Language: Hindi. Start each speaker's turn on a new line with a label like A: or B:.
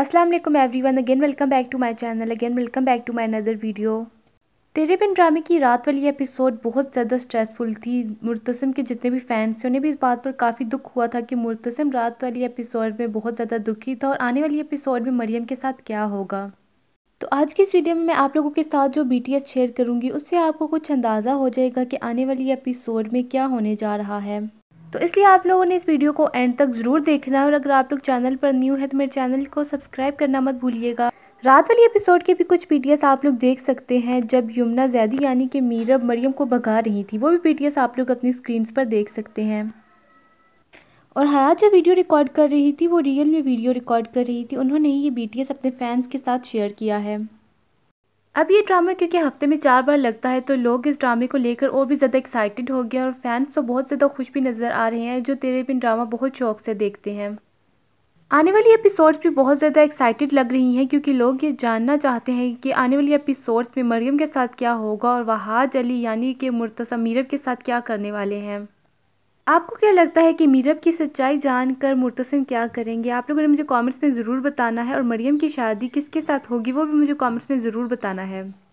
A: अस्सलाम everyone again welcome back to my channel again welcome back to my another video Tere Bin ड्रामे की रात वाली एपिसोड बहुत ज़्यादा स्ट्रेसफुल थी मुर्तसम के जितने भी फैंस थे उन्हें भी इस बात पर काफ़ी दुख हुआ था कि मुर्तसम रात वाली एपिसोड में बहुत ज़्यादा दुखी था और आने वाली एपिसोड में मरियम के साथ क्या होगा तो आज की इस वीडियो में मैं आप लोगों के साथ जो बी शेयर करूँगी उससे आपको कुछ अंदाज़ा हो जाएगा कि आने वाली एपिसोड में क्या होने जा रहा है तो इसलिए आप लोगों ने इस वीडियो को एंड तक ज़रूर देखना है और अगर आप लोग चैनल पर न्यू है तो मेरे चैनल को सब्सक्राइब करना मत भूलिएगा रात वाली एपिसोड के भी कुछ पीडीएस आप लोग देख सकते हैं जब यमुना जैदी यानी कि मीरब मरियम को भगा रही थी वो भी पीडीएस आप लोग अपनी स्क्रीन्स पर देख सकते हैं और हया जो वीडियो रिकॉर्ड कर रही थी वो रियल में वीडियो रिकॉर्ड कर रही थी उन्होंने ही ये बीटीएस अपने फैंस के साथ शेयर किया है अब ये ड्रामा क्योंकि हफ्ते में चार बार लगता है तो लोग इस ड्रामे को लेकर और भी ज़्यादा एक्साइटेड हो गए और फैंस तो बहुत ज़्यादा खुश भी नज़र आ रहे हैं जो तेरे बिन ड्रामा बहुत शौक से देखते हैं आने वाली एपिसोड्स भी बहुत ज़्यादा एक्साइटेड लग रही हैं क्योंकि लोग ये जानना चाहते हैं कि आने वाली एपिसोड्स में मरियम के साथ क्या होगा और वहाज अली यानी कि मुर्तसा मीरब के साथ क्या करने वाले हैं आपको क्या लगता है कि मीरब की सच्चाई जानकर मुर्तसिम क्या करेंगे आप लोगों ने मुझे कमेंट्स में ज़रूर बताना है और मरियम की शादी किसके साथ होगी वो भी मुझे कमेंट्स में ज़रूर बताना है